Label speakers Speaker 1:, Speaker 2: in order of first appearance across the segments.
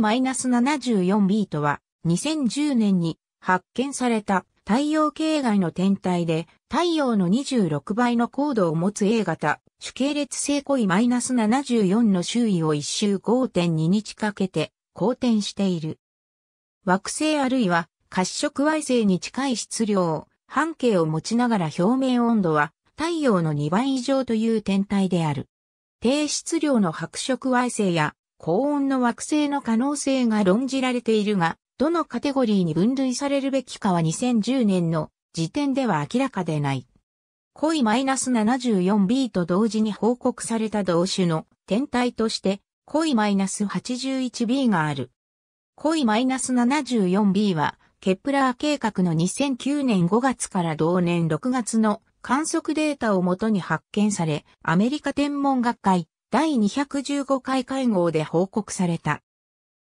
Speaker 1: マイ -74b とは、2010年に発見された太陽系外の天体で太陽の26倍の高度を持つ A 型主系列性マイ -74 の周囲を1周5.2日かけて公転している。惑星あるいは褐色矮星に近い質量、半径を持ちながら表面温度は太陽の2倍以上という天体である。低質量の白色矮星や高温の惑星の可能性が論じられているが、どのカテゴリーに分類されるべきかは2010年の時点では明らかでない。コイ -74b と同時に報告された同種の天体として、コイ -81b がある。コイ -74b は、ケプラー計画の2009年5月から同年6月の観測データをもとに発見され、アメリカ天文学会第215回会合で報告された。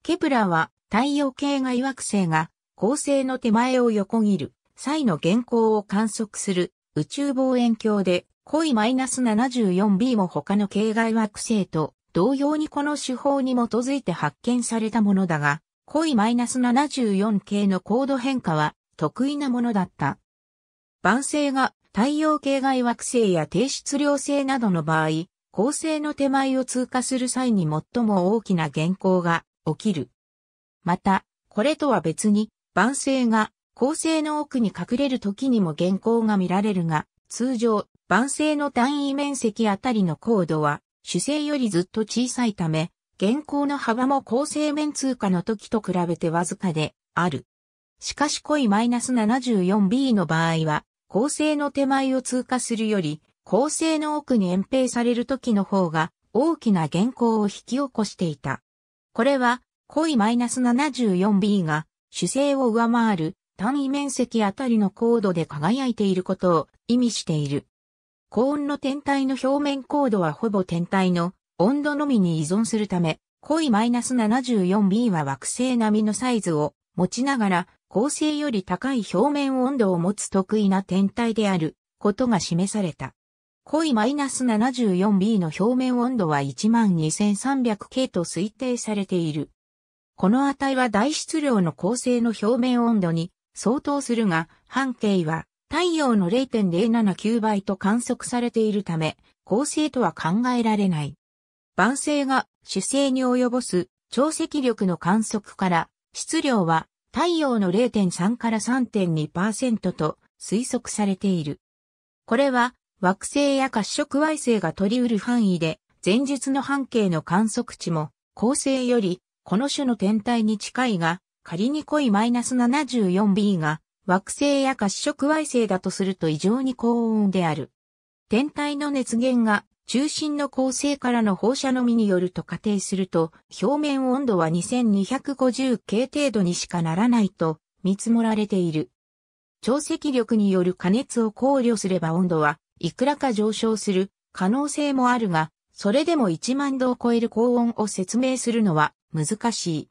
Speaker 1: ケプラは太陽系外惑星が恒星の手前を横切る際の現行を観測する宇宙望遠鏡でコマイナス 74b も他の系外惑星と同様にこの手法に基づいて発見されたものだが、コマイナス74系の高度変化は得意なものだった。晩星が太陽系外惑星や低質量星などの場合、構成の手前を通過する際に最も大きな原稿が起きる。また、これとは別に、晩成が構成の奥に隠れる時にも原稿が見られるが、通常、晩成の単位面積あたりの高度は、主成よりずっと小さいため、原稿の幅も構成面通過の時と比べてわずかである。しかし濃いマイナス 74b の場合は、構成の手前を通過するより、構成の奥に延平される時の方が大きな原稿を引き起こしていた。これは、濃い -74b が主星を上回る単位面積あたりの高度で輝いていることを意味している。高温の天体の表面高度はほぼ天体の温度のみに依存するため、濃い -74b は惑星並みのサイズを持ちながら、恒星より高い表面温度を持つ得意な天体であることが示された。濃いマイナス 74B の表面温度は 12300K と推定されている。この値は大質量の構成の表面温度に相当するが、半径は太陽の0.079倍と観測されているため、構成とは考えられない。晩星が主星に及ぼす超積力の観測から、質量は太陽の0.3から3.2%と推測されている。これは惑星や褐色矮星が取り得る範囲で、前述の半径の観測値も、恒星より、この種の天体に近いが、仮に濃いマイナス 74b が、惑星や褐色矮星だとすると異常に高温である。天体の熱源が中心の恒星からの放射のみによると仮定すると、表面温度は 2250K 程度にしかならないと見積もられている。潮汐力による加熱を考慮すれば温度はいくらか上昇する可能性もあるが、それでも1万度を超える高温を説明するのは難しい。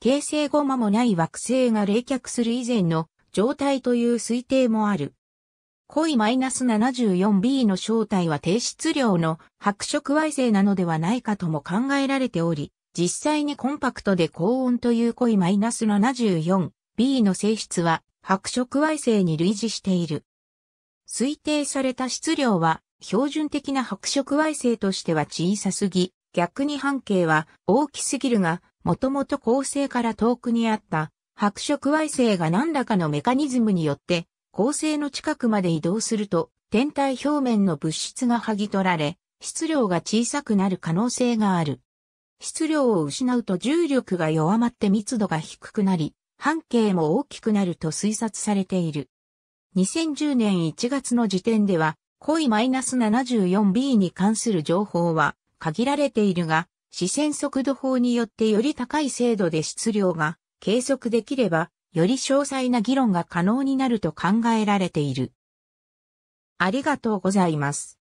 Speaker 1: 形成後間もない惑星が冷却する以前の状態という推定もある。濃いマイナス -74b の正体は低質量の白色矮星なのではないかとも考えられており、実際にコンパクトで高温という濃いマイナス -74b の性質は白色矮星に類似している。推定された質量は標準的な白色矮星としては小さすぎ、逆に半径は大きすぎるが、もともと恒星から遠くにあった白色矮星が何らかのメカニズムによって恒星の近くまで移動すると天体表面の物質が剥ぎ取られ、質量が小さくなる可能性がある。質量を失うと重力が弱まって密度が低くなり、半径も大きくなると推察されている。2010年1月の時点では、マイ -74B に関する情報は限られているが、視線速度法によってより高い精度で質量が計測できれば、より詳細な議論が可能になると考えられている。ありがとうございます。